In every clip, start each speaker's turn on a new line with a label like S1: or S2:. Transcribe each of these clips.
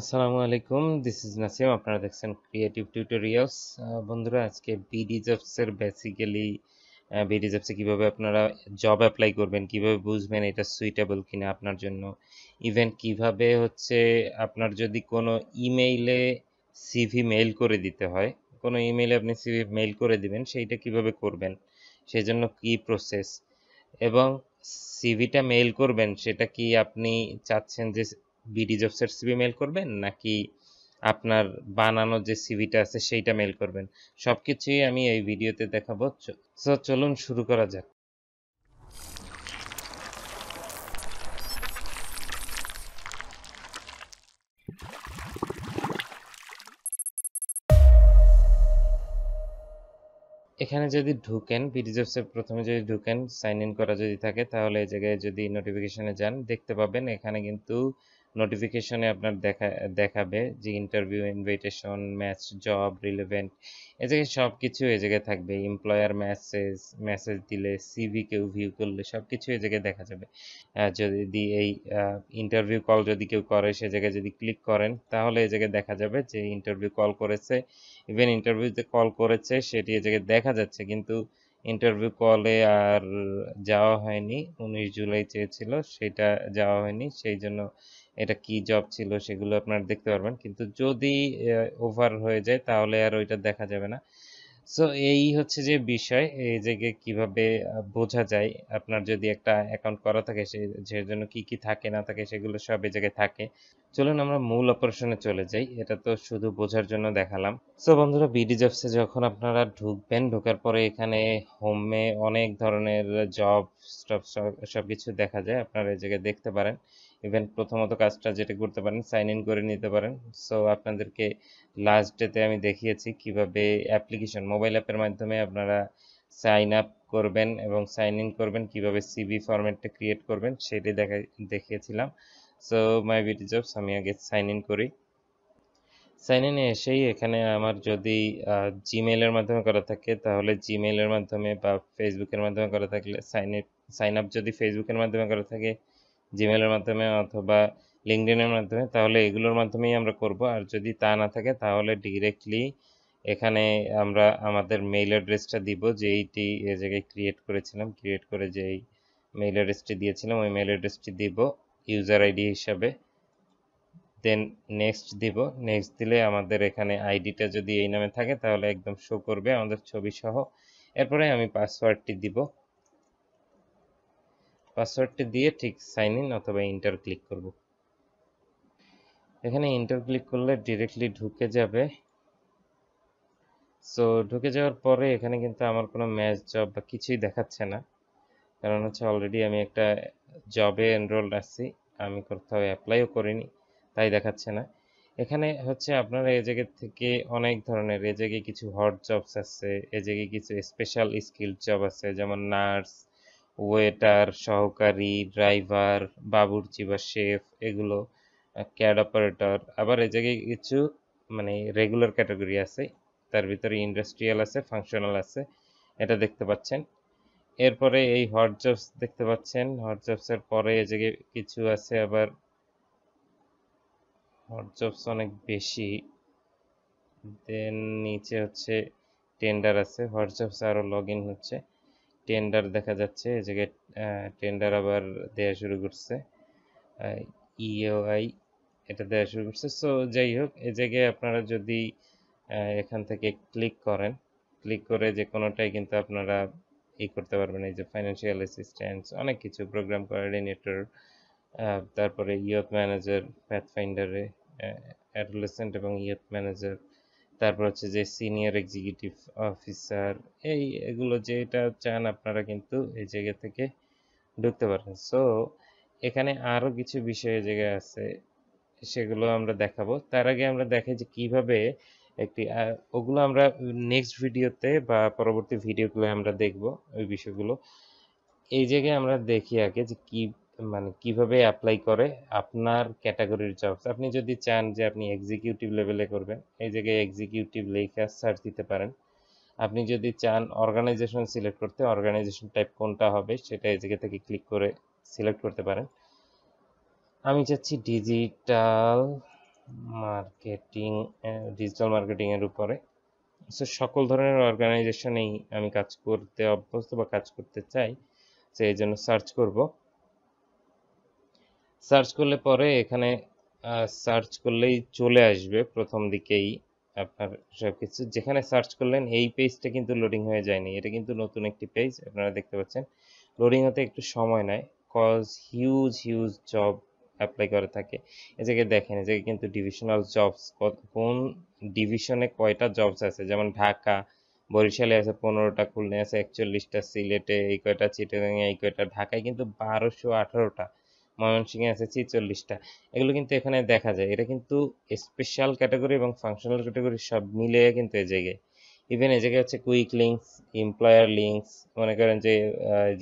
S1: আসসালামু আলাইকুম this is Nasim আপনারা দেখছেন ক্রিয়েটিভ টিউটোরিয়ালস বন্ধুরা আজকে বিডি জবসের বেসিক্যালি বিডি জবসে কীভাবে আপনারা জব অ্যাপ্লাই করবেন কিভাবে বুঝবেন এটা সুইটেবল কিনা আপনার জন্য ইভেন কিভাবে হচ্ছে আপনার যদি কোনো ইমেইলে সিভি মেইল করে দিতে হয় কোনো ইমেইলে আপনি সিভি মেইল করে দিবেন সেইটা কিভাবে করবেন সেজন্য কি প্রসেস এবং সিভিটা মেইল করবেন সেটা কি আপনি চাচ্ছেন যে বিডি জবসের সিভি মেল করবেন নাকি আপনার বানানো যে সিভিটা আছে সেইটা মেল করবেন সব কিছুই আমি এই ভিডিওতে দেখাবো সো চলুন শুরু করা যাক এখানে যদি ঢুকেন বিডিজবসে প্রথমে যদি ঢুকেন সাইন ইন করা যদি থাকে তাহলে এই জায়গায় যদি নোটিফিকেশনে যান দেখতে পাবেন এখানে কিন্তু নোটিফিকেশনে আপনার দেখা দেখাবে যে interview invitation match job relevant এ জায়গায় সব কিছু এ জায়গায় থাকবে এমপ্লয়ার মেসেজ মেসেজ দিলে সিভি কেউ ভিউ করলে সব কিছু এ জায়গায় দেখা যাবে যদি এই ইন্টারভিউ কল যদি কেউ করে সে জায়গায় যদি ক্লিক করেন তাহলে এ জায়গায় দেখা যাবে যে ইন্টারভিউ কল করেছে ইভেন ইন্টারভিউতে কল করেছে সেটি এ জায়গায় দেখা যাচ্ছে কিন্তু ইন্টারভিউ কলে আর যাওয়া হয়নি উনিশ জুলাই চেয়েছিল সেটা যাওয়া হয়নি সেই জন্য এটা কি জব ছিল সেগুলো আপনারা দেখতে পারবেন কিন্তু যদি ওভার হয়ে যায় তাহলে আর ওইটা দেখা যাবে না সো এই হচ্ছে যে বিষয় এই জায়গায় কিভাবে বোঝা যায় আপনার যদি একটা অ্যাকাউন্ট করা থাকে সে জন্য কি কি থাকে না থাকে সেগুলো সব এই জায়গায় থাকে চলুন আমরা মূল অপারেশনে চলে যাই এটা তো শুধু বোঝার জন্য দেখালাম সো বন্ধুরা বিডি জবসে যখন আপনারা ঢুকবেন ঢোকার পরে এখানে হোমে অনেক ধরনের জব সব সব কিছু দেখা যায় আপনারা এই জায়গায় দেখতে পারেন ইভেন প্রথমত কাজটা যেটা করতে পারেন সাইন ইন করে নিতে পারেন সো আপনাদেরকে লাস্ট ডেতে আমি দেখিয়েছি কিভাবে অ্যাপ্লিকেশন মোবাইল অ্যাপের মাধ্যমে আপনারা সাইন আপ করবেন এবং সাইন ইন করবেন কিভাবে সিবি ফরম্যাটটা ক্রিয়েট করবেন সেটি দেখা দেখিয়েছিলাম সো মাই বিটি জবস আমি আগে সাইন ইন করি সাইন ইনে এসেই এখানে আমার যদি জিমেইলের মাধ্যমে করা থাকে তাহলে জিমেইলের মাধ্যমে বা ফেসবুকের মাধ্যমে করা থাকলে সাইন সাইন আপ যদি ফেসবুকের মাধ্যমে করা থাকে জিমেলের মাধ্যমে অথবা লিঙ্কডিনের মাধ্যমে তাহলে এগুলোর মাধ্যমেই আমরা করব আর যদি তা না থাকে তাহলে ডিরেক্টলি এখানে আমরা আমাদের মেইল অ্যাড্রেসটা দিব যে এইটি এ জায়গায় ক্রিয়েট করেছিলাম ক্রিয়েট করে যেই মেইল অ্যাড্রেসটি দিয়েছিলাম ওই মেইল অ্যাড্রেসটি দিব ইউজার আইডি হিসাবে দেন নেক্সট দিব নেক্সট দিলে আমাদের এখানে আইডিটা যদি এই নামে থাকে তাহলে একদম শো করবে আমাদের ছবি সহ এরপরে আমি পাসওয়ার্ডটি দিব পাসওয়ার্ডটি দিয়ে ঠিক সাইন ইন অথবা ইন্টার ক্লিক করব এখানে ইন্টার ক্লিক করলে ডিরেক্টলি ঢুকে যাবে সো ঢুকে যাওয়ার পরে এখানে কিন্তু আমার কোনো ম্যাচ জব বা কিছুই দেখাচ্ছে না কারণ হচ্ছে অলরেডি আমি একটা জবে এনরোল আসছি আমি কোথাও অ্যাপ্লাইও করিনি তাই দেখাচ্ছে না এখানে হচ্ছে আপনার এ জায়গা থেকে অনেক ধরনের এ জায়গায় কিছু হট জবস আছে এ জায়গায় কিছু স্পেশাল স্কিল জব আছে যেমন নার্স ওয়েটার সহকারী ড্রাইভার বাবুর্চি বা শেফ এগুলো ক্যাড অপারেটর আবার এ জায়গায় কিছু মানে রেগুলার ক্যাটাগরি আছে তার ভিতরে ইন্ডাস্ট্রিয়াল আছে ফাংশনাল আছে এটা দেখতে পাচ্ছেন এরপরে এই হট জবস দেখতে পাচ্ছেন হট জবসের পরে এ জায়গায় কিছু আছে আবার হট জবস অনেক বেশি দেন নিচে হচ্ছে টেন্ডার আছে হোয়াটসঅ্যাপ আরও লগ ইন হচ্ছে টেন্ডার দেখা যাচ্ছে এই জায়গায় টেন্ডার আবার দেয়া শুরু করছে ইওআই e এটা দেয়া শুরু করছে সো যাই হোক এই জায়গায় আপনারা যদি এখান থেকে ক্লিক করেন ক্লিক করে যে কোনোটাই কিন্তু আপনারা ই করতে পারবেন এই যে ফাইন্যান্সিয়াল অ্যাসিস্ট্যান্স অনেক কিছু প্রোগ্রাম কোঅর্ডিনেটর তারপরে ইয়থ ম্যানেজার প্যাথফাইন্ডারে অ্যাডোলেসেন্ট এবং ইয়ুথ e ম্যানেজার তারপর হচ্ছে যে সিনিয়র এক্সিকিউটিভ অফিসার এই এগুলো যেটা চান আপনারা কিন্তু এই জায়গা থেকে ঢুকতে পারেন সো এখানে আরও কিছু বিষয় জায়গায় আছে সেগুলো আমরা দেখাবো তার আগে আমরা দেখাই যে কিভাবে একটি ওগুলো আমরা নেক্সট ভিডিওতে বা পরবর্তী ভিডিওগুলো আমরা দেখব ওই বিষয়গুলো এই জায়গায় আমরা দেখি আগে যে কি মানে কিভাবে অ্যাপ্লাই করে আপনার ক্যাটাগরির জবস আপনি যদি চান যে আপনি এক্সিকিউটিভ লেভেলে করবেন এই জায়গায় এক্সিকিউটিভ লেখা সার্চ দিতে পারেন আপনি যদি চান অর্গানাইজেশন সিলেক্ট করতে অর্গানাইজেশন টাইপ কোনটা হবে সেটা এই জায়গা থেকে ক্লিক করে সিলেক্ট করতে পারেন আমি চাচ্ছি ডিজিটাল মার্কেটিং ডিজিটাল মার্কেটিংয়ের উপরে সো সকল ধরনের অর্গানাইজেশনেই আমি কাজ করতে অভ্যস্ত বা কাজ করতে চাই সে এই জন্য সার্চ করবো সার্চ করলে পরে এখানে সার্চ করলেই চলে আসবে প্রথম দিকেই আপনার সব কিছু যেখানে সার্চ করলেন এই পেজটা কিন্তু লোডিং হয়ে যায়নি এটা কিন্তু নতুন একটি পেজ আপনারা দেখতে পাচ্ছেন লোডিং হতে একটু সময় নেয় cause huge huge job apply করে থাকে এ জায়গায় দেখেন এ জায়গায় কিন্তু ডিভিশনাল জবস কোন ডিভিশনে কয়টা জবস আছে যেমন ঢাকা বরিশালে আছে পনেরোটা খুলনে আছে একচল্লিশটা সিলেটে এই কয়টা চিটাগাং এই কয়টা ঢাকায় কিন্তু বারোশো আঠারোটা ময়মনসিংহে আছে ছেচল্লিশটা এগুলো কিন্তু এখানে দেখা যায় এটা কিন্তু স্পেশাল ক্যাটাগরি এবং ফাংশনাল ক্যাটাগরি সব মিলে কিন্তু এই জায়গায় ইভেন এই জায়গায় হচ্ছে কুইক লিঙ্কস এমপ্লয়ার লিঙ্কস মনে করেন যে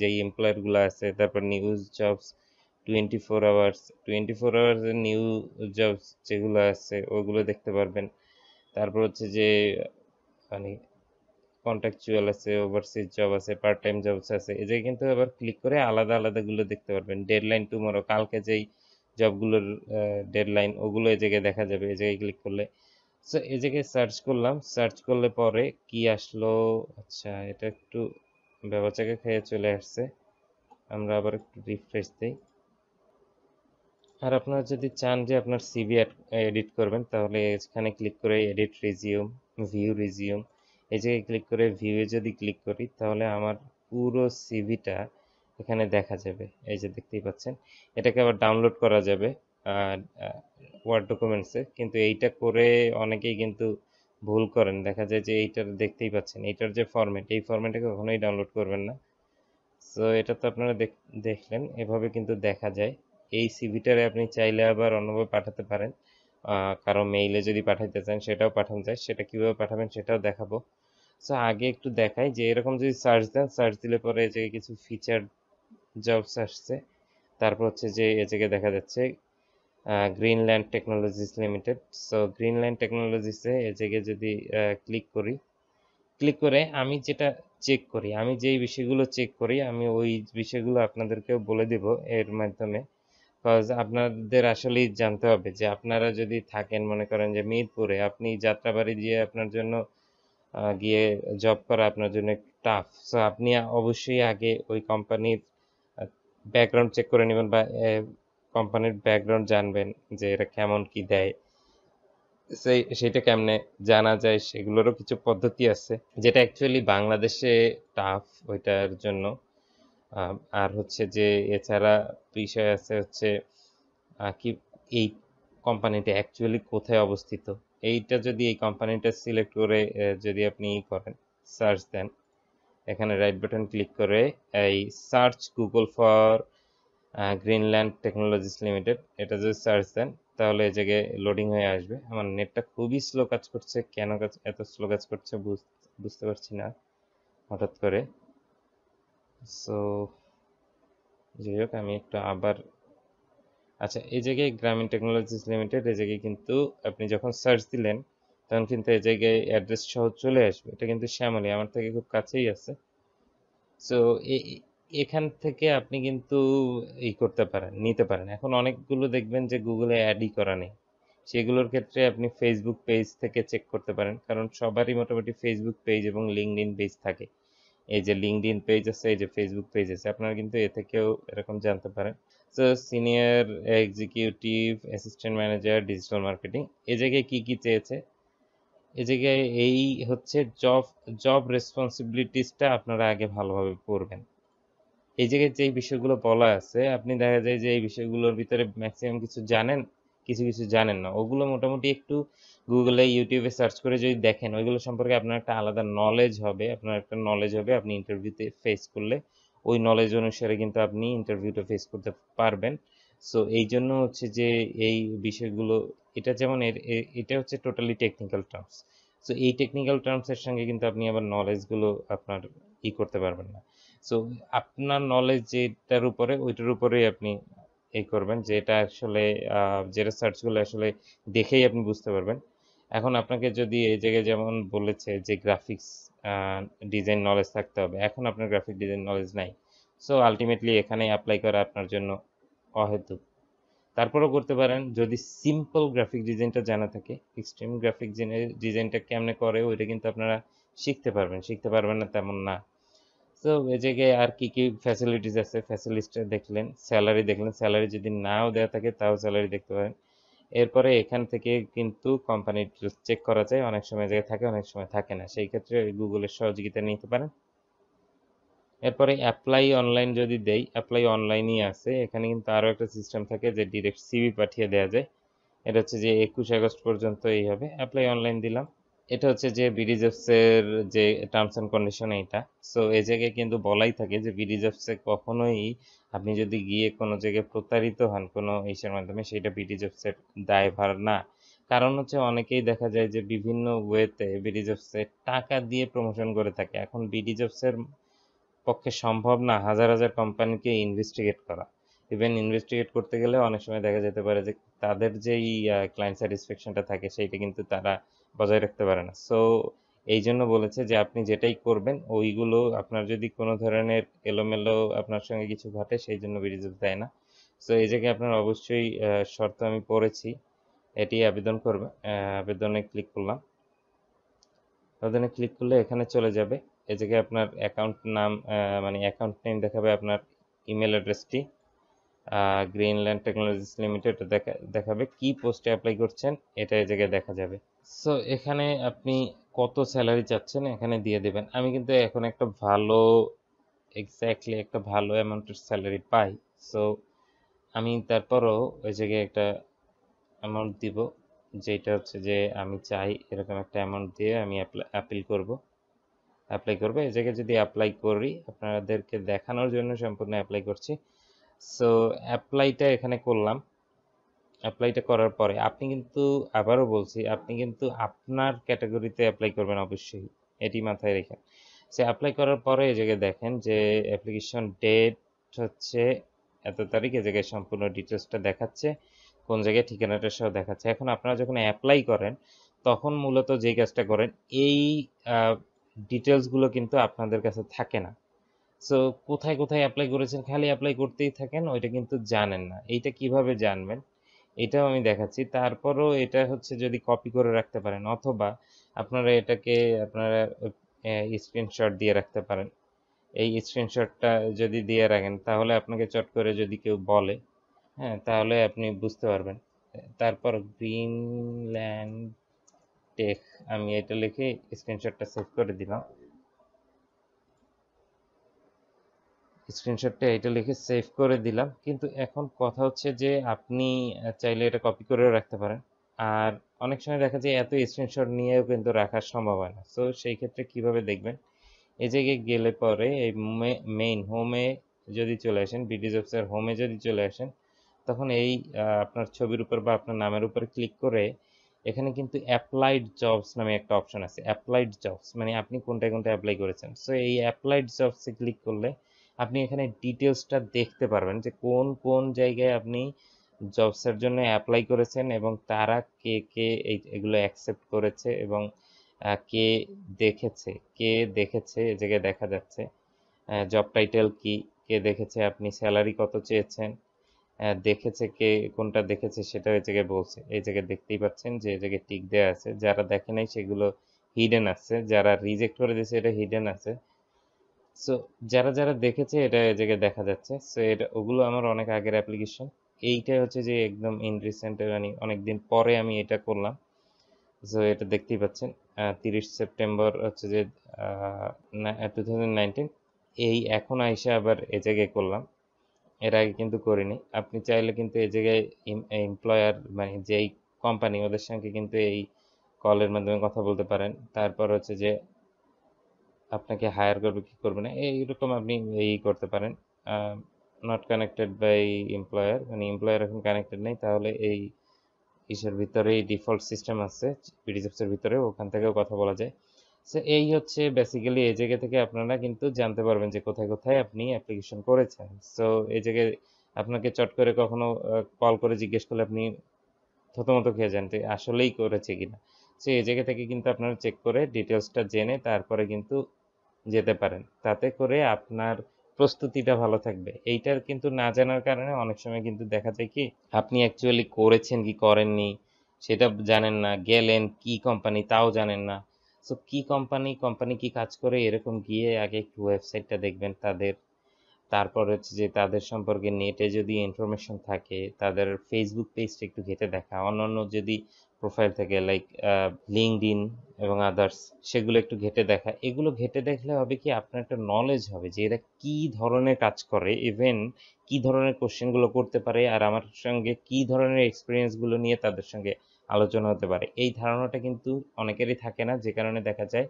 S1: যেই এমপ্লয়ারগুলো আছে তারপর news jobs twenty four hours twenty four hours new jobs যেগুলো আছে ওগুলো দেখতে পারবেন তারপর হচ্ছে যে মানে কন্ট্রাকচুয়াল আছে ওভারসিজ জব আছে পার্ট টাইম জবস আছে এই যে কিন্তু আবার ক্লিক করে আলাদা আলাদাগুলো দেখতে পারবেন ডেডলাইন টুমরো কালকে যেই জবগুলোর ডেডলাইন ওগুলো এই জায়গায় দেখা যাবে এই জায়গায় ক্লিক করলে সো এই জায়গায় সার্চ করলাম সার্চ করলে পরে কি আসলো আচ্ছা এটা একটু ব্যবচাকে খেয়ে চলে আসছে আমরা আবার একটু রিফ্রেশ দিই আর আপনারা যদি চান যে আপনার সিভি এডিট করবেন তাহলে এখানে ক্লিক করে এডিট রিজিউম ভিউ রিজিউম এই জায়গায় ক্লিক করে ভিউয়ে যদি ক্লিক করি তাহলে আমার পুরো সিভিটা এখানে দেখা যাবে এই যে দেখতেই পাচ্ছেন এটাকে আবার ডাউনলোড করা যাবে ওয়ার্ড ডকুমেন্টসে কিন্তু এইটা করে অনেকেই কিন্তু ভুল করেন দেখা যায় যে এইটার দেখতেই পাচ্ছেন এইটার যে ফর্মেট এই ফর্মেটে কখনোই ডাউনলোড করবেন না সো এটা তো আপনারা দেখলেন এভাবে কিন্তু দেখা যায় এই সিভিটারে আপনি চাইলে আবার অন্যভাবে পাঠাতে পারেন কারো মেইলে যদি পাঠাইতে চান সেটাও পাঠানো যায় সেটা কীভাবে পাঠাবেন সেটাও দেখাবো সো আগে একটু দেখাই যে এরকম যদি সার্চ দেন সার্চ দিলে পরে এই জায়গায় কিছু ফিচার জবস আসছে তারপর হচ্ছে যে এ জায়গায় দেখা যাচ্ছে Greenland technologies limited so Greenland টেকনোলজিসে এ জায়গায় যদি ক্লিক করি ক্লিক করে আমি যেটা চেক করি আমি যেই বিষয়গুলো চেক করি আমি ওই বিষয়গুলো আপনাদেরকে বলে দেব এর মাধ্যমে কজ আপনাদের আসলেই জানতে হবে যে আপনারা যদি থাকেন মনে করেন যে মিরপুরে আপনি যাত্রাবাড়ি গিয়ে আপনার জন্য গিয়ে জব করা আপনার জন্য টাফ সো আপনি অবশ্যই আগে ওই কোম্পানির ব্যাকগ্রাউন্ড চেক করে নেবেন বা কোম্পানির ব্যাকগ্রাউন্ড জানবেন যে এরা কেমন কি দেয় সেই সেটা কেমনে জানা যায় সেগুলোরও কিছু পদ্ধতি আছে যেটা অ্যাকচুয়ালি বাংলাদেশে টাফ ওইটার জন্য আর হচ্ছে যে এছাড়া বিষয় আছে হচ্ছে কি এই কোম্পানিটা অ্যাকচুয়ালি কোথায় অবস্থিত এইটা যদি এই কোম্পানিটা সিলেক্ট করে যদি আপনি করেন সার্চ দেন এখানে রাইট বাটন ক্লিক করে এই search Google for Greenland technologies limited এটা যদি সার্চ দেন তাহলে এই জায়গায় লোডিং হয়ে আসবে আমার নেটটা খুবই স্লো কাজ করছে কেন কাজ এত স্লো কাজ করছে বুঝতে পারছি না হঠাৎ করে সো যাই হোক আমি একটু আবার আচ্ছা এই জায়গায় গ্রামীণ টেকনোলজিস লিমিটেড এই জায়গায় কিন্তু আপনি যখন সার্চ দিলেন তখন কিন্তু এই জায়গায় অ্যাড্রেস সহ চলে আসবে এটা কিন্তু শ্যামলি আমার থেকে খুব কাছেই আছে সো এখান থেকে আপনি কিন্তু এই করতে পারেন নিতে পারেন এখন অনেকগুলো দেখবেন যে গুগলে অ্যাডই করা নেই সেগুলোর ক্ষেত্রে আপনি ফেসবুক পেজ থেকে চেক করতে পারেন কারণ সবারই মোটামুটি ফেসবুক পেজ এবং লিঙ্কড ইন পেজ থাকে এই যে লিঙ্কড পেজ আছে এই যে ফেসবুক পেজ আছে আপনারা কিন্তু এ থেকেও এরকম জানতে পারেন so senior executive assistant manager digital marketing এ জায়গায় কী কী চেয়েছে এ জায়গায় এই হচ্ছে জব জব রেসপন্সিবিলিটিসটা আপনারা আগে ভালোভাবে পড়বেন এই জায়গায় যে বিষয়গুলো বলা আছে আপনি দেখা যায় যে এই বিষয়গুলোর ভিতরে ম্যাক্সিমাম কিছু জানেন কিছু কিছু জানেন না ওগুলো মোটামুটি একটু গুগলে ইউটিউবে সার্চ করে যদি দেখেন ওইগুলো সম্পর্কে আপনার একটা আলাদা নলেজ হবে আপনার একটা নলেজ হবে আপনি ইন্টারভিউতে ফেস করলে ওই নলেজ অনুসারে কিন্তু আপনি ইন্টারভিউটা ফেস করতে পারবেন সো এই জন্য হচ্ছে যে এই বিষয়গুলো এটা যেমন এটা হচ্ছে টোটালি টেকনিক্যাল টার্মস সো এই টেকনিক্যাল টার্মসের সঙ্গে কিন্তু আপনি আবার নলেজগুলো আপনার ই করতে পারবেন না সো আপনার নলেজ যেটার উপরে ওইটার উপরেই আপনি এই করবেন যেটা আসলে যেটা সার্চগুলো আসলে দেখেই আপনি বুঝতে পারবেন এখন আপনাকে যদি এই জায়গায় যেমন বলেছে যে গ্রাফিক্স ডিজাইন নলেজ থাকতে হবে এখন আপনার গ্রাফিক ডিজাইন নলেজ নাই সো আলটিমেটলি এখানে অ্যাপ্লাই করা আপনার জন্য অহেতু তারপরেও করতে পারেন যদি সিম্পল গ্রাফিক ডিজাইনটা জানা থাকে এক্সট্রিম গ্রাফিক ডিজাইনটা কেমনে করে ওইটা কিন্তু আপনারা শিখতে পারবেন শিখতে পারবেন না তেমন না সো এই জায়গায় আর কি কি ফ্যাসিলিটিস আছে ফ্যাসিলিটিসটা দেখলেন স্যালারি দেখলেন স্যালারি যদি নাও দেওয়া থাকে তাও স্যালারি দেখতে পারেন এরপরে এখান থেকে কিন্তু কোম্পানি চেক করা যায় অনেক সময় জায়গায় থাকে অনেক সময় থাকে না সেই ক্ষেত্রে গুগলের সহযোগিতা নিতে পারেন এরপরে অ্যাপ্লাই অনলাইন যদি দেই অ্যাপ্লাই অনলাইনই আছে এখানে কিন্তু আরও একটা সিস্টেম থাকে যে ডিরেক্ট সিবি পাঠিয়ে দেওয়া যায় এটা হচ্ছে যে একুশ আগস্ট পর্যন্ত এই হবে অ্যাপ্লাই অনলাইন দিলাম এটা হচ্ছে যে বিডিজেপসের যে টার্মস অ্যান্ড কন্ডিশন এইটা সো এই জায়গায় কিন্তু বলাই থাকে যে বিডিজেপসে কখনোই আপনি যদি গিয়ে কোনো জায়গায় প্রতারিত হন কোনো এইসের মাধ্যমে সেটা বিডিজেপসের দায়ভার না কারণ হচ্ছে অনেকেই দেখা যায় যে বিভিন্ন ওয়েতে বিডিজেপসে টাকা দিয়ে প্রমোশন করে থাকে এখন বিডিজেপসের পক্ষে সম্ভব না হাজার হাজার কোম্পানিকে ইনভেস্টিগেট করা ইভেন ইনভেস্টিগেট করতে গেলে অনেক সময় দেখা যেতে পারে যে তাদের যেই ক্লায়েন্ট স্যাটিসফ্যাকশনটা থাকে সেইটা কিন্তু তারা বজায় রাখতে পারে না সো এই জন্য বলেছে যে আপনি যেটাই করবেন ওইগুলো আপনার যদি কোনো ধরনের এলোমেলো আপনার সঙ্গে কিছু ঘটে সেই জন্য বিরিজেপ দেয় না সো এই জায়গায় আপনার অবশ্যই শর্ত আমি পড়েছি এটি আবেদন করবে আবেদনে ক্লিক করলাম আবেদনে ক্লিক করলে এখানে চলে যাবে এ জায়গায় আপনার অ্যাকাউন্ট নাম মানে অ্যাকাউন্ট নেম দেখাবে আপনার ইমেল অ্যাড্রেসটি গ্রিনল্যান্ড টেকনোলজিস লিমিটেড দেখা দেখাবে কি পোস্টে অ্যাপ্লাই করছেন এটা এই জায়গায় দেখা যাবে সো এখানে আপনি কত স্যালারি চাচ্ছেন এখানে দিয়ে দেবেন আমি কিন্তু এখন একটা ভালো এক্স্যাক্টলি একটা ভালো অ্যামাউন্টের স্যালারি পাই সো আমি তারপরও ওই জায়গায় একটা অ্যামাউন্ট দিব যেটা হচ্ছে যে আমি চাই এরকম একটা অ্যামাউন্ট দিয়ে আমি অ্যাপিল করব অ্যাপ্লাই করবো এই জায়গায় যদি অ্যাপ্লাই করি আপনাদেরকে দেখানোর জন্য সম্পূর্ণ অ্যাপ্লাই করছি সো অ্যাপ্লাইটা এখানে করলাম অ্যাপ্লাইটা করার পরে আপনি কিন্তু আবারও বলছি আপনি কিন্তু আপনার ক্যাটাগরিতে অ্যাপ্লাই করবেন অবশ্যই এটি মাথায় রেখে সে অ্যাপ্লাই করার পরে এই জায়গায় দেখেন যে অ্যাপ্লিকেশন ডেট হচ্ছে এত তারিখ এই জায়গায় সম্পূর্ণ ডিটেলসটা দেখাচ্ছে কোন জায়গায় ঠিকানাটা সহ দেখাচ্ছে এখন আপনারা যখন অ্যাপ্লাই করেন তখন মূলত যে কাজটা করেন এই ডিটেলসগুলো কিন্তু আপনাদের কাছে থাকে না সো কোথায় কোথায় অ্যাপ্লাই করেছেন খালি অ্যাপ্লাই করতেই থাকেন ওইটা কিন্তু জানেন না এইটা কিভাবে জানবেন এটাও আমি দেখাচ্ছি তারপরও এটা হচ্ছে যদি কপি করে রাখতে পারেন অথবা আপনারা এটাকে আপনারা স্ক্রিনশট দিয়ে রাখতে পারেন এই স্ক্রিনশটটা যদি দিয়ে রাখেন তাহলে আপনাকে চট করে যদি কেউ বলে হ্যাঁ তাহলে আপনি বুঝতে পারবেন তারপর গ্রিনল্যান্ড টেক আমি এটা লিখে স্ক্রিনশটটা সেভ করে দিলাম স্ক্রিনশটটা এটা লিখে সেভ করে দিলাম কিন্তু এখন কথা হচ্ছে যে আপনি চাইলে এটা কপি করেও রাখতে পারেন আর অনেক সময় দেখা যায় এত স্ক্রিনশট নিয়েও কিন্তু রাখার সম্ভব হয় না সো সেই ক্ষেত্রে কিভাবে দেখবেন এই জায়গায় গেলে পরে এই মেইন হোমে যদি চলে আসেন বিডিজ অফিসার হোমে যদি চলে আসেন তখন এই আপনার ছবির উপর বা আপনার নামের উপর ক্লিক করে এখানে কিন্তু অ্যাপ্লাইড জবস নামে একটা অপশন আছে অ্যাপ্লাইড জবস মানে আপনি কোনটা কোনটা অ্যাপ্লাই করেছেন সো এই অ্যাপ্লাইড জবসে ক্লিক করলে আপনি এখানে ডিটেলসটা দেখতে পারবেন যে কোন কোন জায়গায় আপনি জবসের জন্য অ্যাপ্লাই করেছেন এবং তারা কে কে এগুলো অ্যাকসেপ্ট করেছে এবং কে দেখেছে কে দেখেছে এ জায়গায় দেখা যাচ্ছে জব টাইটেল কি কে দেখেছে আপনি স্যালারি কত চেয়েছেন দেখেছে কে কোনটা দেখেছে সেটা এই জায়গায় বলছে এই জায়গায় দেখতেই পাচ্ছেন যে এই জায়গায় টিক দেওয়া আছে যারা দেখে নাই সেগুলো হিডেন আছে যারা রিজেক্ট করে দিয়েছে এটা হিডেন আছে সো যারা যারা দেখেছে এটা এই জায়গায় দেখা যাচ্ছে সো এটা ওগুলো আমার অনেক আগের অ্যাপ্লিকেশন এইটাই হচ্ছে যে একদম ইন রিসেন্টে মানে অনেকদিন পরে আমি এটা করলাম সো এটা দেখতেই পাচ্ছেন তিরিশ সেপ্টেম্বর হচ্ছে যে টু এই এখন আইসে আবার এ জায়গায় করলাম এর আগে কিন্তু করিনি আপনি চাইলে কিন্তু এ জায়গায় এমপ্লয়ার মানে যেই কোম্পানি ওদের সঙ্গে কিন্তু এই কলের মাধ্যমে কথা বলতে পারেন তারপর হচ্ছে যে আপনাকে হায়ার করবে কি করবে না এইরকম আপনি এই করতে পারেন নট কানেক্টেড বাই এমপ্লয়ার মানে এমপ্লয়ার এখন কানেক্টেড নেই তাহলে এই ইসের ভিতরে ডিফল্ট সিস্টেম আছে পিডিএফসের ভিতরে ওখান থেকেও কথা বলা যায় সে এই হচ্ছে বেসিক্যালি এই জায়গা থেকে আপনারা কিন্তু জানতে পারবেন যে কোথায় কোথায় আপনি অ্যাপ্লিকেশন করেছেন সো এই জায়গায় আপনাকে চট করে কখনো কল করে জিজ্ঞেস করলে আপনি থতমত খেয়ে যান যে আসলেই করেছে কিনা সে এই জায়গা থেকে কিন্তু আপনারা চেক করে ডিটেলসটা জেনে তারপরে কিন্তু যেতে পারেন তাতে করে আপনার প্রস্তুতিটা ভালো থাকবে এইটার কিন্তু না জানার কারণে অনেক সময় কিন্তু দেখা যায় কি আপনি অ্যাকচুয়ালি করেছেন কি করেননি সেটা জানেন না গেলেন কি কোম্পানি তাও জানেন না সো কি কোম্পানি কোম্পানি কি কাজ করে এরকম গিয়ে আগে একটু ওয়েবসাইটটা দেখবেন তাদের তারপর হচ্ছে যে তাদের সম্পর্কে নেটে যদি ইনফরমেশন থাকে তাদের ফেসবুক পেজটা একটু ঘেটে দেখা অন্য যদি প্রোফাইল থেকে লাইক লিঙ্কড ইন এবং আদার্স সেগুলো একটু ঘেটে দেখা এগুলো ঘেটে দেখলে হবে কি আপনার একটা নলেজ হবে যে এরা কি ধরনের কাজ করে ইভেন কি ধরনের কোশ্চেনগুলো করতে পারে আর আমার সঙ্গে কি ধরনের এক্সপিরিয়েন্সগুলো নিয়ে তাদের সঙ্গে আলোচনা হতে পারে এই ধারণাটা কিন্তু অনেকেরই থাকে না যে কারণে দেখা যায়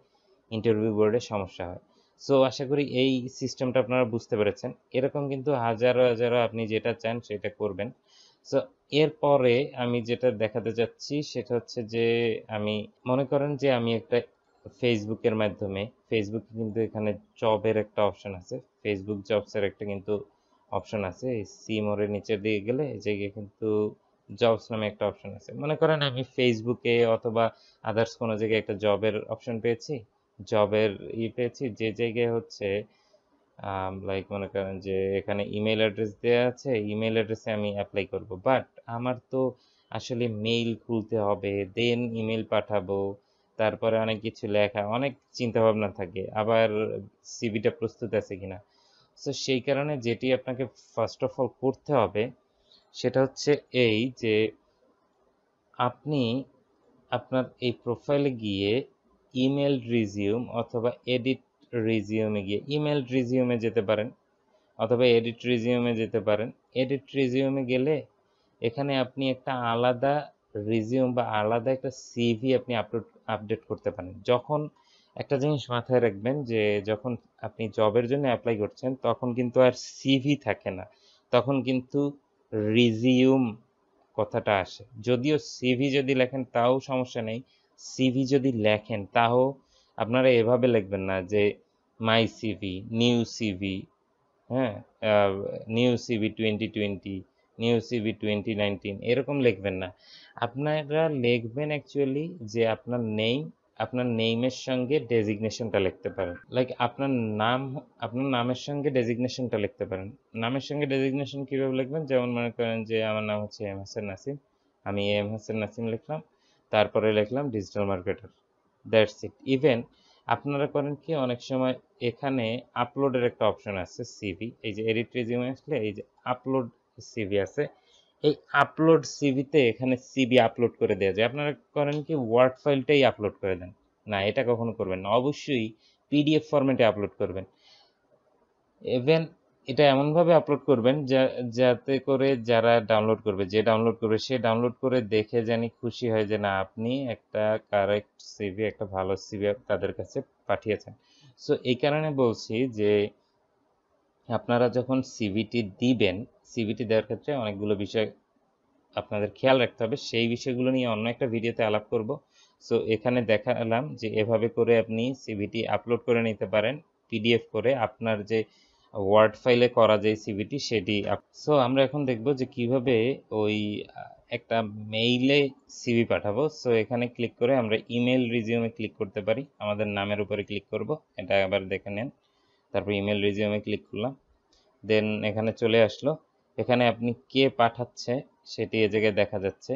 S1: ইন্টারভিউ বোর্ডে সমস্যা হয় সো আশা করি এই সিস্টেমটা আপনারা বুঝতে পেরেছেন এরকম কিন্তু হাজারো হাজারো আপনি যেটা চান সেটা করবেন সো এরপরে আমি যেটা দেখাতে যাচ্ছি সেটা হচ্ছে যে আমি মনে করেন যে আমি একটা ফেসবুকের মাধ্যমে ফেসবুক কিন্তু এখানে জবের একটা অপশন আছে ফেসবুক জবসের একটা কিন্তু অপশন আছে সি মোরের নিচে দিয়ে গেলে জায়গায় কিন্তু জবস নামে একটা অপশন আছে মনে করেন আমি ফেসবুকে অথবা আদার্স কোনো জায়গায় একটা জবের অপশন পেয়েছি জবের ই পেয়েছি যে জায়গায় হচ্ছে লাইক um, মনে করেন যে এখানে ইমেল অ্যাড্রেস দেওয়া আছে ইমেল অ্যাড্রেসে আমি অ্যাপ্লাই করব বাট আমার তো আসলে মেইল খুলতে হবে দেন ইমেল পাঠাবো তারপরে অনেক কিছু লেখা অনেক চিন্তা ভাবনা থাকে আবার সিভিটা প্রস্তুত আছে কিনা সো সেই কারণে যেটি আপনাকে ফার্স্ট অফ অল করতে হবে সেটা হচ্ছে এই যে আপনি আপনার এই প্রোফাইলে গিয়ে ইমেল রিজিউম অথবা এডিট রিজিউমে গিয়ে ইমেল রিজিউমে যেতে পারেন অথবা এডিট রিজিউমে যেতে পারেন এডিট রিজিউমে গেলে এখানে আপনি একটা আলাদা রিজিউম বা আলাদা একটা সিভি আপনি আপলোড আপডেট করতে পারেন যখন একটা জিনিস মাথায় রাখবেন যে যখন আপনি জবের জন্য অ্যাপ্লাই করছেন তখন কিন্তু আর সিভি থাকে না তখন কিন্তু রিজিউম কথাটা আসে যদিও সিভি যদি লেখেন তাও সমস্যা নেই সিভি যদি লেখেন তাও আপনারা এভাবে লিখবেন না যে মাই সিভি নিউ সিভি হ্যাঁ new CV twenty twenty new CV twenty nineteen এরকম লিখবেন না আপনারা লিখবেন অ্যাকচুয়ালি যে আপনার নেম আপনার নেইমের সঙ্গে ডেজিগনেশনটা লিখতে পারেন লাইক আপনার নাম আপনার নামের সঙ্গে ডেজিগনেশনটা লিখতে পারেন নামের সঙ্গে ডেজিগনেশন কীভাবে লিখবেন যেমন মনে করেন যে আমার নাম হচ্ছে এম হাসান নাসিম আমি এম হাসান নাসিম লিখলাম তারপরে লিখলাম digital marketer that's it even আপনারা করেন কি অনেক সময় এখানে আপলোডের একটা অপশন আছে সিভি এই যে এডিট রেজিউমে আসলে এই যে আপলোড সিভি আছে এই আপলোড সিভিতে এখানে সিভি আপলোড করে দেওয়া যায় আপনারা করেন কি ওয়ার্ড ফাইলটাই আপলোড করে দেন না এটা কখনো করবেন না অবশ্যই পিডিএফ ফরম্যাটে আপলোড করবেন ইভেন এটা এমনভাবে আপলোড করবেন যাতে করে যারা ডাউনলোড করবে যে ডাউনলোড করবে সে ডাউনলোড করে দেখে জানি খুশি হয় যে না আপনি একটা কারেক্ট সিভি একটা ভালো সিভি তাদের কাছে পাঠিয়েছেন সো এই কারণে বলছি যে আপনারা যখন সিভিটি দিবেন সিভিটি দেওয়ার ক্ষেত্রে অনেকগুলো বিষয় আপনাদের খেয়াল রাখতে হবে সেই বিষয়গুলো নিয়ে অন্য একটা ভিডিওতে আলাপ করব সো এখানে দেখালাম যে এভাবে করে আপনি সিভিটি আপলোড করে নিতে পারেন পিডিএফ করে আপনার যে ওয়ার্ড ফাইলে করা যায় সিভিটি সেটি সো আমরা এখন দেখব যে কিভাবে ওই একটা মেইলে সিভি পাঠাবো সো এখানে ক্লিক করে আমরা ইমেল রিজিউমে ক্লিক করতে পারি আমাদের নামের উপরে ক্লিক করব এটা আবার দেখে নেন তারপর ইমেল রিজিউমে ক্লিক করলাম দেন এখানে চলে আসলো এখানে আপনি কে পাঠাচ্ছে সেটি এ জায়গায় দেখা যাচ্ছে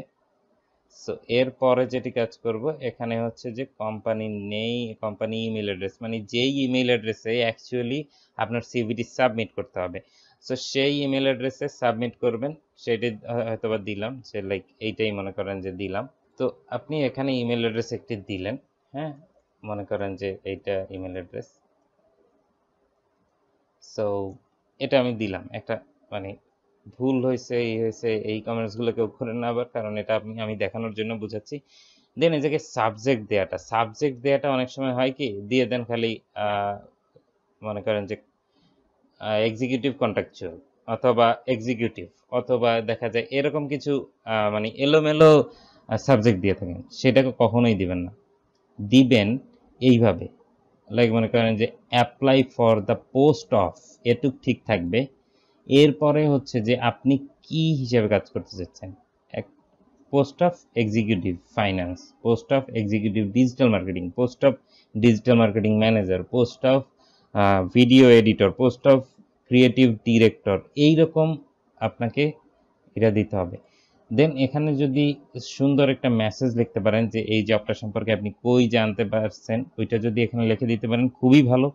S1: সো এরপরে যেটি কাজ করব এখানে হচ্ছে যে কোম্পানি নেই কোম্পানি ইমেল অ্যাড্রেস মানে যেই ইমেল অ্যাড্রেসে অ্যাকচুয়ালি আপনার সিভিটি সাবমিট করতে হবে সো সেই ইমেল অ্যাড্রেসে সাবমিট করবেন সেটি হয়তোবা দিলাম সে লাইক এইটাই মনে করেন যে দিলাম তো আপনি এখানে ইমেল অ্যাড্রেস একটি দিলেন হ্যাঁ মনে করেন যে এইটা ইমেল অ্যাড্রেস সো এটা আমি দিলাম একটা মানে ভুল হয়েছে এই হয়েছে এই কমেন্টসগুলো কেউ করে না আবার কারণ এটা আপনি আমি দেখানোর জন্য বুঝাচ্ছি দেন যে সাবজেক্ট দেওয়াটা সাবজেক্ট দেওয়াটা অনেক সময় হয় কি দিয়ে দেন খালি মনে করেন যে এক্সিকিউটিভ কন্ট্রাকচুয়াল অথবা এক্সিকিউটিভ অথবা দেখা যায় এরকম কিছু মানে এলোমেলো সাবজেক্ট দিয়ে থাকেন সেটাকে কখনোই দিবেন না দিবেন এইভাবে লাইক মনে করেন যে apply for the post of এটুক ঠিক থাকবে এরপরে হচ্ছে যে আপনি কি হিসেবে কাজ করতে চাচ্ছেন এক post of executive finance post of executive digital marketing post of digital marketing manager post of video editor post of creative director এই রকম আপনাকে এটা দিতে হবে দেন এখানে যদি সুন্দর একটা মেসেজ লিখতে পারেন যে এই জবটা সম্পর্কে আপনি কই জানতে পারছেন ওইটা যদি এখানে লিখে দিতে পারেন খুবই ভালো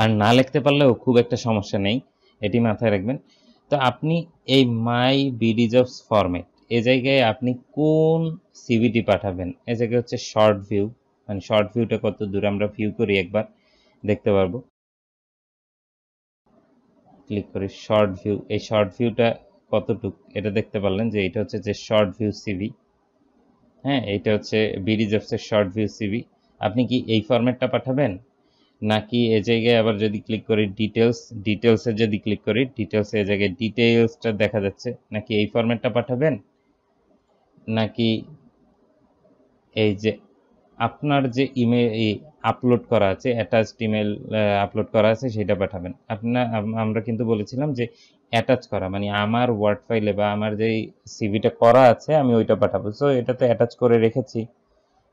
S1: আর না লিখতে পারলেও খুব একটা সমস্যা নেই এটি মাথায় রাখবেন তো আপনি এই মাই বিডি জবস ফরম্যাট এ জায়গায় আপনি কোন সিভিটি পাঠাবেন এ জায়গায় হচ্ছে শর্ট ভিউ মানে শর্ট ভিউটা কত দূর আমরা ভিউ করি একবার দেখতে পারবো ক্লিক করি শর্ট ভিউ এই শর্ট ভিউটা কতটুক এটা দেখতে পারলেন যে এটা হচ্ছে যে শর্ট ভিউ সিভি হ্যাঁ এটা হচ্ছে বিডি জবসের শর্ট ভিউ সিভি আপনি কি এই ফর্মেটটা পাঠাবেন নাকি এ জায়গায় আবার যদি ক্লিক করি ডিটেলস ডিটেলসে যদি ক্লিক করি ডিটেলসে এ জায়গায় ডিটেলসটা দেখা যাচ্ছে নাকি এই ফরম্যাটটা পাঠাবেন নাকি এই যে আপনার যে ইমেল আপলোড করা আছে অ্যাটাচড ইমেল আপলোড করা আছে সেটা পাঠাবেন আপনার আমরা কিন্তু বলেছিলাম যে অ্যাটাচ করা মানে আমার ওয়ার্ড ফাইলে বা আমার যে সিভিটা করা আছে আমি ওইটা পাঠাবো সো এটাতে অ্যাটাচ করে রেখেছি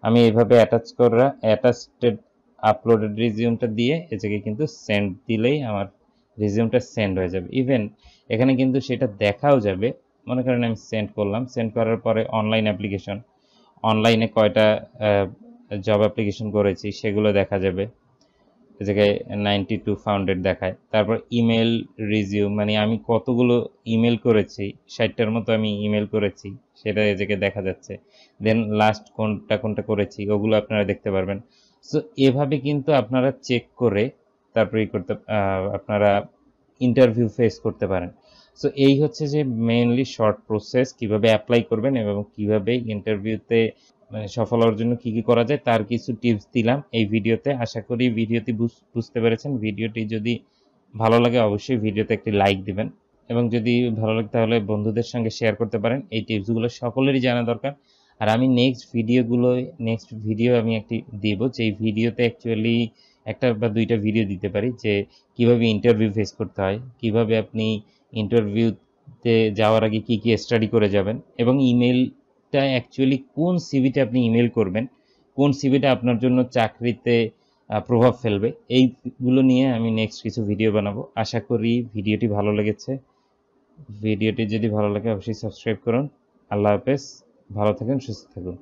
S1: আমি এইভাবে অ্যাটাচ করা অ্যাটাচটেড আপলোডেড রিজিউমটা দিয়ে এটাকে কিন্তু সেন্ড দিলেই আমার রিজিউমটা সেন্ড হয়ে যাবে ইভেন এখানে কিন্তু সেটা দেখাও যাবে মনে করেন আমি সেন্ড করলাম সেন্ড করার পরে অনলাইন অ্যাপ্লিকেশন অনলাইনে কয়টা জব অ্যাপ্লিকেশন করেছি সেগুলো দেখা যাবে জায়গায় নাইনটি টু ফাউন্ডেড দেখায় তারপর ইমেল রিজিউম মানে আমি কতগুলো ইমেল করেছি ষাটটার মতো আমি ইমেল করেছি সেটা এ জায়গায় দেখা যাচ্ছে দেন লাস্ট কোনটা কোনটা করেছি ওগুলো আপনারা দেখতে পারবেন সো এভাবে কিন্তু আপনারা চেক করে তারপরে করতে আপনারা ইন্টারভিউ ফেস করতে পারেন সো এই হচ্ছে যে মেইনলি শর্ট প্রসেস কিভাবে অ্যাপ্লাই করবেন এবং কিভাবে ইন্টারভিউতে মানে সফল হওয়ার জন্য কি কি করা যায় তার কিছু টিপস দিলাম এই ভিডিওতে আশা করি ভিডিওটি বুঝতে পেরেছেন ভিডিওটি যদি ভালো লাগে অবশ্যই ভিডিওতে একটি লাইক দিবেন এবং যদি ভালো লাগে তাহলে বন্ধুদের সঙ্গে শেয়ার করতে পারেন এই টিপসগুলো সকলেরই জানা দরকার আর আমি নেক্সট ভিডিওগুলো নেক্সট ভিডিও আমি একটি দেব যেই ভিডিওতে অ্যাকচুয়ালি একটা বা দুইটা ভিডিও দিতে পারি যে কিভাবে ইন্টারভিউ ফেস করতে হয় কিভাবে আপনি ইন্টারভিউতে যাওয়ার আগে কি কি স্টাডি করে যাবেন এবং ইমেলটা অ্যাকচুয়ালি কোন সিভিটা আপনি ইমেল করবেন কোন সিভিটা আপনার জন্য চাকরিতে প্রভাব ফেলবে এইগুলো নিয়ে আমি নেক্সট কিছু ভিডিও বানাবো আশা করি ভিডিওটি ভালো লেগেছে ভিডিওটি যদি ভালো লাগে অবশ্যই সাবস্ক্রাইব করুন আল্লাহ হাফেজ ভালো থাকেন সুস্থ থাকুন